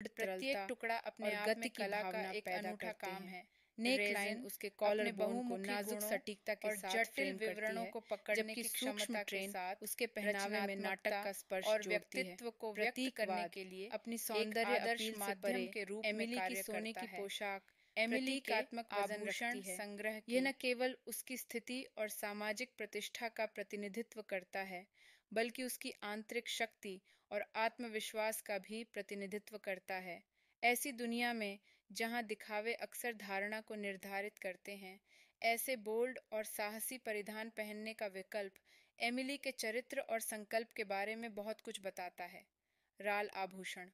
प्रत्येक टुकड़ा अपने आप में कला का एक अनूठा काम है नेक लाइन उसके कॉलर बोन को नाजुक सटीकता के साथ जटिल विवरणों को पकड़ने की क्षमता के साथ उसके पहनावे में नाटक का स्पर्श और व्यक्तित्व को व्यक्त करने के लिए अपनी सौंदर्य आदर्श माध्यम के रूप एमिली की सोने की पोशाक एमिली आत्मक आभूषण संग्रह यह न केवल उसकी स्थिति और सामाजिक प्रतिष्ठा का प्रतिनिधित्व करता है बल्कि उसकी आंतरिक शक्ति और आत्मविश्वास का भी प्रतिनिधित्व करता है ऐसी दुनिया में जहां दिखावे अक्सर धारणा को निर्धारित करते हैं ऐसे बोल्ड और साहसी परिधान पहनने का विकल्प एमिली के चरित्र और संकल्प के बारे में बहुत कुछ बताता है राल आभूषण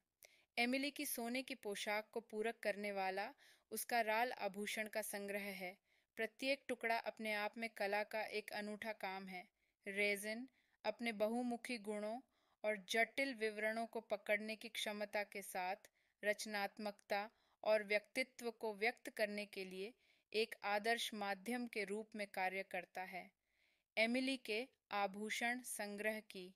एमिली की सोने की पोशाक को पूरक करने वाला उसका राल आभूषण का संग्रह है प्रत्येक टुकड़ा अपने आप में कला का एक अनूठा काम है रेजिन अपने बहुमुखी गुणों और जटिल विवरणों को पकड़ने की क्षमता के साथ रचनात्मकता और व्यक्तित्व को व्यक्त करने के लिए एक आदर्श माध्यम के रूप में कार्य करता है एमिली के आभूषण संग्रह की